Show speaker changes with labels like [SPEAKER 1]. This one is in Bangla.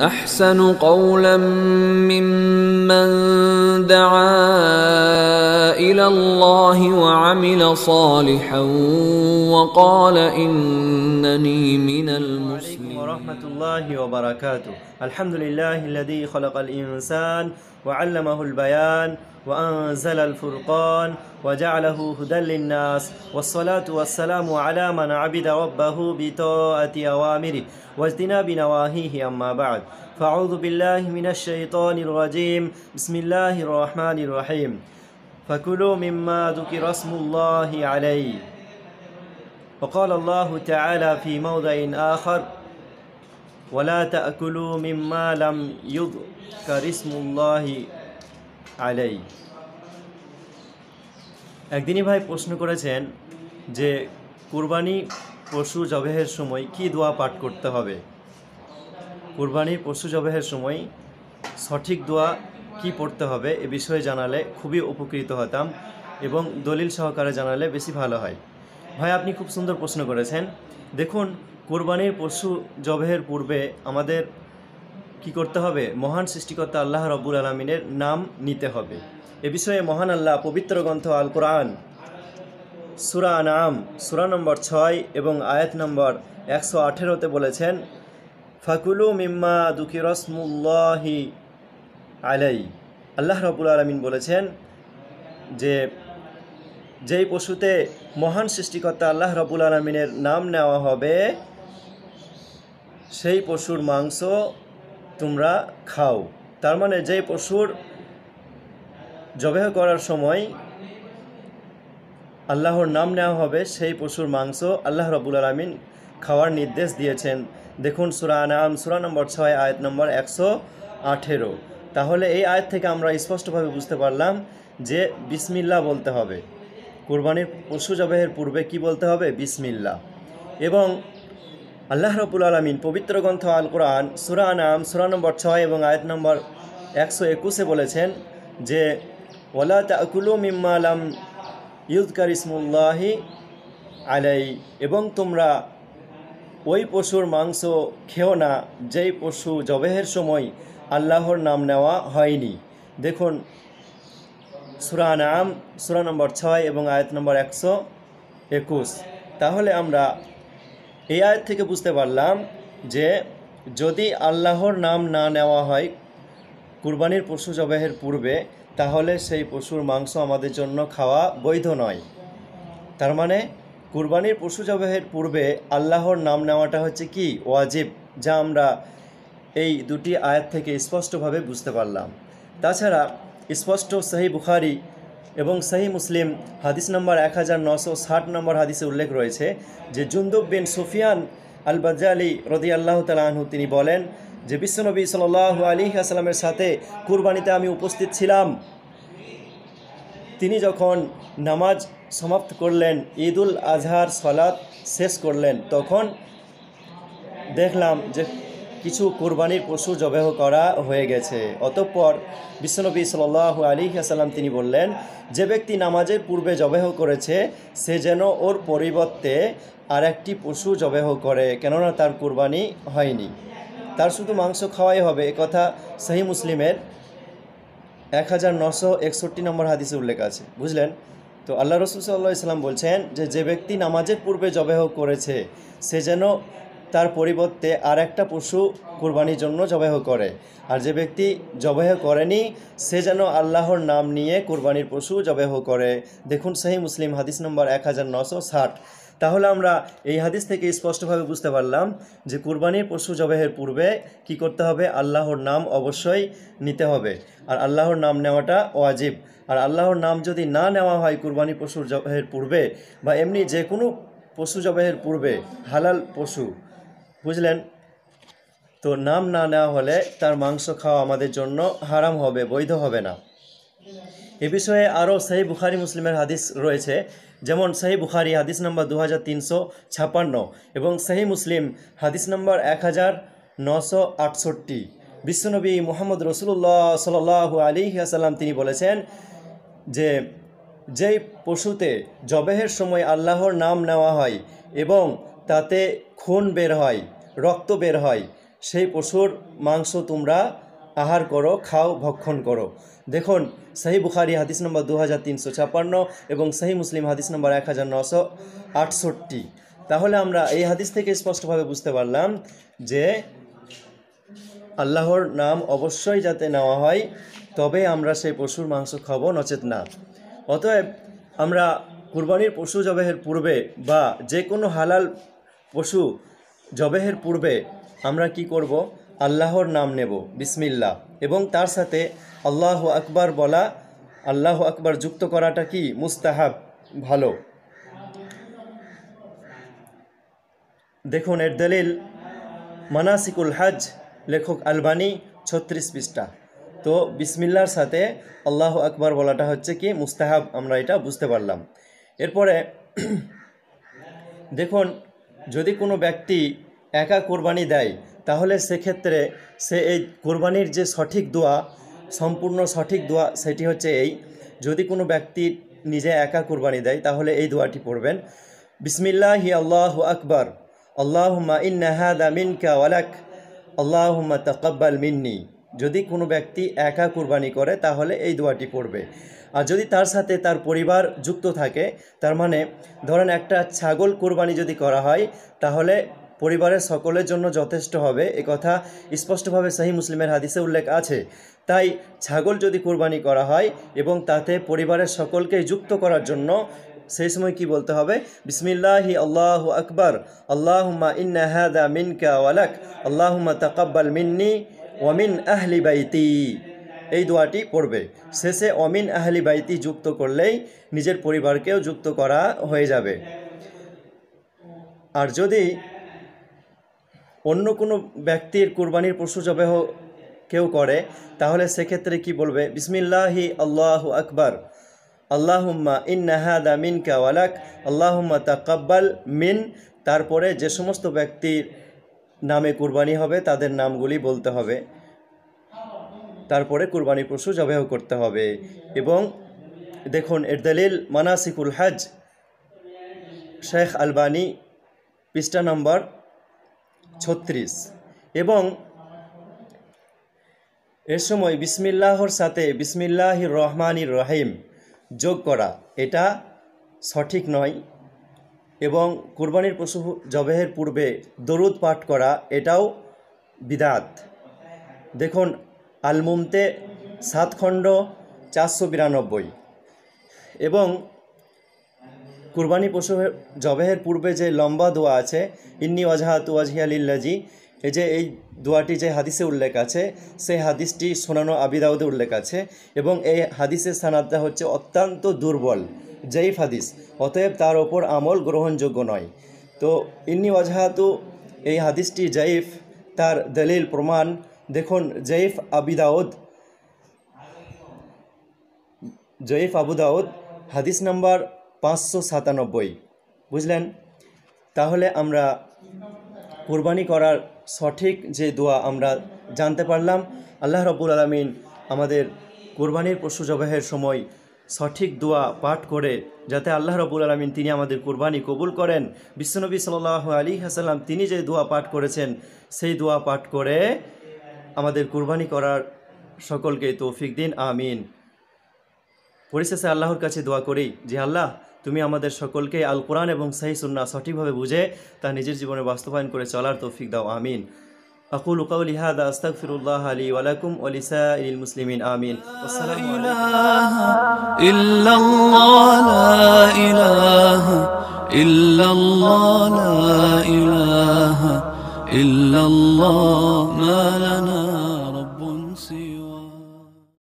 [SPEAKER 1] احسن قولا ممن دعا الى الله وعمل صالحا وقال انني من المؤمنين ورحمة الله وبركاته الحمد لله الذي خلق الإنسان وعلمه البيان وأنزل الفرقان وجعله هدى للناس والصلاة والسلام على من عبد ربه بطاعة أوامره واجتناب نواهيه أما بعد فأعوذ بالله من الشيطان الرجيم بسم الله الرحمن الرحيم فكلوا مما ذكر اسم الله عليه وقال الله تعالى في موضع آخر ওয়ালা তাকুলু মিম্মা লাম ইউদ কারিসমুল্লাহি আলাই একদিনই ভাই প্রশ্ন করেছেন যে কুরবানি পশু জবেহের সময় কি দোয়া পাঠ করতে হবে কুরবানির পশু জবেহের সময় সঠিক দোয়া কি পড়তে হবে এ বিষয়ে জানালে খুবই উপকৃত হতাম এবং দলিল সহকারে জানালে বেশি ভালো হয় ভাই আপনি খুব সুন্দর প্রশ্ন করেছেন দেখুন কোরবানির পশু জবেহের পূর্বে আমাদের কি করতে হবে মহান সৃষ্টিকর্তা আল্লাহ রব্বুল আলমিনের নাম নিতে হবে এ বিষয়ে মহান আল্লাহ পবিত্র গ্রন্থ আল কোরআন সুরা নাম সুরা নম্বর ছয় এবং আয়াত নম্বর একশো আঠেরোতে বলেছেন ফাকুলু মিম্মা রসমুল্লাহি আলাই আল্লাহ রবুল আলমিন বলেছেন যে যেই পশুতে মহান সৃষ্টিকর্তা আল্লাহ রবুল আলমিনের নাম নেওয়া হবে সেই পশুর মাংস তোমরা খাও তার মানে যেই পশুর জবেহ করার সময় আল্লাহর নাম নেওয়া হবে সেই পশুর মাংস আল্লাহ রবুল আলমিন খাওয়ার নির্দেশ দিয়েছেন দেখুন সুরা নাম সুরা নম্বর ছয় আয়াত নম্বর একশো আঠেরো তাহলে এই আয়াত থেকে আমরা স্পষ্টভাবে বুঝতে পারলাম যে বিসমিল্লা বলতে হবে কুরবানির পশু জবাহের পূর্বে কি বলতে হবে বিসমিল্লা এবং আল্লাহ রবুল আলমিন পবিত্র গ্রন্থ আল কোরআন সুরা নাম সুরা নম্বর ছয় এবং আয়াত নম্বর একশো একুশে বলেছেন যে ওলা তাকুলু মিম্মালাম ইউদকার ইসমুল্লাহি আলাই এবং তোমরা ওই পশুর মাংস খেও না যেই পশু জবেহের সময় আল্লাহর নাম নেওয়া হয়নি দেখুন সুরা নাম সুরা নম্বর ছয় এবং আয়াত নম্বর একশো একুশ তাহলে আমরা এই আয়াত থেকে বুঝতে পারলাম যে যদি আল্লাহর নাম না নেওয়া হয় কুরবানির পশু জবাহের পূর্বে তাহলে সেই পশুর মাংস আমাদের জন্য খাওয়া বৈধ নয় তার মানে কুরবানির পশু জবাহের পূর্বে আল্লাহর নাম নেওয়াটা হচ্ছে কি ওয়াজিব যা আমরা এই দুটি আয়াত থেকে স্পষ্টভাবে বুঝতে পারলাম তাছাড়া স্পষ্ট শাহী বুখারি এবং সাহি মুসলিম হাদিস নম্বর এক হাজার নশো ষাট নম্বর হাদিসে উল্লেখ রয়েছে যে জুন্দুব বিন সুফিয়ান আল আলী রদি আল্লাহ তালাহু তিনি বলেন যে বিশ্বনবী সাল আলী আসালামের সাথে কুরবানিতে আমি উপস্থিত ছিলাম তিনি যখন নামাজ সমাপ্ত করলেন ঈদুল আজহার সলাৎ শেষ করলেন তখন দেখলাম যে কিছু কোরবানির পশু জবেহ করা হয়ে গেছে অতঃপর বিশ্বনবী সাল আলী আসাল্লাম তিনি বললেন যে ব্যক্তি নামাজের পূর্বে জবেহ করেছে সে যেন ওর পরিবর্তে আর একটি পশু জবেহ করে কেননা তার কোরবানি হয়নি তার শুধু মাংস খাওয়াই হবে কথা সহি মুসলিমের এক হাজার নশো একষট্টি নম্বর হাদিসে উল্লেখ আছে বুঝলেন তো আল্লাহ রসুল সাল্লাহ ইসলাম বলছেন যে যে ব্যক্তি নামাজের পূর্বে জবেহ করেছে সে যেন তার পরিবর্তে আর একটা পশু কোরবানির জন্য জবাহ করে আর যে ব্যক্তি জবাহ করেনি সে যেন আল্লাহর নাম নিয়ে কোরবানির পশু জবাহ করে দেখুন সেই মুসলিম হাদিস নম্বর এক হাজার নশো ষাট তাহলে আমরা এই হাদিস থেকে স্পষ্টভাবে বুঝতে পারলাম যে কুরবানির পশু জবাহের পূর্বে কি করতে হবে আল্লাহর নাম অবশ্যই নিতে হবে আর আল্লাহর নাম নেওয়াটা ওয়াজিব আর আল্লাহর নাম যদি না নেওয়া হয় কুরবানি পশুর জবাহের পূর্বে বা এমনি যে কোনো পশু জবাহের পূর্বে হালাল পশু বুঝলেন তো নাম না নেওয়া হলে তার মাংস খাওয়া আমাদের জন্য হারাম হবে বৈধ হবে না এ বিষয়ে আরও সাহি বুখারি মুসলিমের হাদিস রয়েছে যেমন সাহি বুখারি হাদিস নম্বর দু তিনশো ছাপান্ন এবং সাহি মুসলিম হাদিস নম্বর এক হাজার নশো আটষট্টি বিশ্বনবী মোহাম্মদ রসুল্লাহ সাল আলী আসাল্লাম তিনি বলেছেন যে যেই পশুতে জবেহের সময় আল্লাহর নাম নেওয়া হয় এবং তাতে খুন বের হয় রক্ত বের হয় সেই পশুর মাংস তোমরা আহার করো খাও ভক্ষণ করো দেখুন সাহি বুখারি হাদিস নম্বর দু হাজার তিনশো ছাপ্পান্ন এবং সাহি মুসলিম হাদিস নম্বর এক হাজার নশো আটষট্টি তাহলে আমরা এই হাদিস থেকে স্পষ্টভাবে বুঝতে পারলাম যে আল্লাহর নাম অবশ্যই যাতে নেওয়া হয় তবে আমরা সেই পশুর মাংস খাবো নচেত না অতএব আমরা কুরবানির পশু জবাহের পূর্বে বা যে কোনো হালাল পশু জবেহের পূর্বে আমরা কি করব আল্লাহর নাম নেব বিসমিল্লা এবং তার সাথে আল্লাহ আকবার বলা আল্লাহ আকবার যুক্ত করাটা কি মুস্তাহাব ভালো দেখুন এর দলিল মানাসিকুল হাজ লেখক আলবানি ছত্রিশ পৃষ্ঠা তো বিসমিল্লার সাথে আল্লাহ আকবার বলাটা হচ্ছে কি মুস্তাহাব আমরা এটা বুঝতে পারলাম এরপরে দেখুন যদি কোনো ব্যক্তি একা কোরবানি দেয় তাহলে সেক্ষেত্রে সে এই কোরবানির যে সঠিক দোয়া সম্পূর্ণ সঠিক দোয়া সেটি হচ্ছে এই যদি কোনো ব্যক্তি নিজে একা কোরবানি দেয় তাহলে এই দোয়াটি পড়বেন হি আল্লাহ আকবর আল্লাহ ইন্না হাদা মিনকা ওয়ালাক আল্লাহুম্মা তাকাব্বাল মিন্নি যদি কোনো ব্যক্তি একা কুরবানি করে তাহলে এই দোয়াটি পড়বে আর যদি তার সাথে তার পরিবার যুক্ত থাকে তার মানে ধরেন একটা ছাগল কুরবানি যদি করা হয় তাহলে পরিবারের সকলের জন্য যথেষ্ট হবে এ কথা স্পষ্টভাবে সাহি মুসলিমের হাদিসে উল্লেখ আছে তাই ছাগল যদি কোরবানি করা হয় এবং তাতে পরিবারের সকলকে যুক্ত করার জন্য সেই সময় কি বলতে হবে বিসমিল্লাহি আল্লাহ আকবর আল্লাহ ইন্না হাদা মিনকা ওয়ালাক আল্লাহ তাকাব্বাল মিন্নি অমিন আহলি বাইতি এই দোয়াটি পড়বে শেষে অমিন আহলি বাইতি যুক্ত করলেই নিজের পরিবারকেও যুক্ত করা হয়ে যাবে আর যদি অন্য কোনো ব্যক্তির কুরবানির পশু জবেহ কেউ করে তাহলে সেক্ষেত্রে কি বলবে বিসমিল্লাহি আল্লাহ আকবর আল্লাহুম্মা ইন্নাহাদা মিন কাওয়ালাক আল্লাহুম্মা তাকাব্বাল মিন তারপরে যে সমস্ত ব্যক্তির নামে কুরবানি হবে তাদের নামগুলি বলতে হবে তারপরে কুরবানি পশু জবাহ করতে হবে এবং দেখুন এর দলিল মানাসিকুল হাজ শেখ আলবানি পৃষ্ঠা নম্বর ছত্রিশ এবং এর সময় বিসমিল্লাহর সাথে বিসমিল্লাহ রহমানির রহিম যোগ করা এটা সঠিক নয় এবং কোরবানির পশু জবেহের পূর্বে দরুদ পাঠ করা এটাও বিদাত দেখুন আলমুমতে সাত খণ্ড চারশো বিরানব্বই এবং কুরবানি পশু জবেহের পূর্বে যে লম্বা দোয়া আছে ইন্নি ওয়াজাহাত ওয়াজিয়ালিল্লাজি এই যে এই দোয়াটি যে হাদিসে উল্লেখ আছে সেই হাদিসটি সোনানো আবিদাউদে উল্লেখ আছে এবং এই হাদিসের সানাদটা হচ্ছে অত্যন্ত দুর্বল জয়ীফ হাদিস অতএব তার ওপর আমল গ্রহণযোগ্য নয় তো ইন্নি অজাহাতু এই হাদিসটি জয়ীফ তার দলিল প্রমাণ দেখুন জয়ীফ আবিদাউদ জয়ীফ আবুদাউদ হাদিস নাম্বার পাঁচশো সাতানব্বই বুঝলেন তাহলে আমরা কুরবানি করার সঠিক যে দোয়া আমরা জানতে পারলাম আল্লাহ রবুল আলমিন আমাদের কোরবানির পশু জবাহের সময় সঠিক দোয়া পাঠ করে যাতে আল্লাহ রবুল আলমিন তিনি আমাদের কুরবানি কবুল করেন বিশ্বনবী সাল আলী হাসাল্লাম তিনি যে দোয়া পাঠ করেছেন সেই দোয়া পাঠ করে আমাদের কুরবানি করার সকলকে তৌফিক দিন আমিন পরিশেষে আল্লাহর কাছে দোয়া করি যে আল্লাহ তুমি আমাদের সকলকে আল কোরআন এবং সাহি সুন্না সঠিকভাবে বুঝে তা নিজের জীবনে বাস্তবায়ন করে চলার তৌফিক দাও আমিন أقول قولي هذا أستغفر الله لي ولكم ولسائر المسلمين آمين لا إله إلا الله لا إله إلا الله لا إله إلا الله ما لنا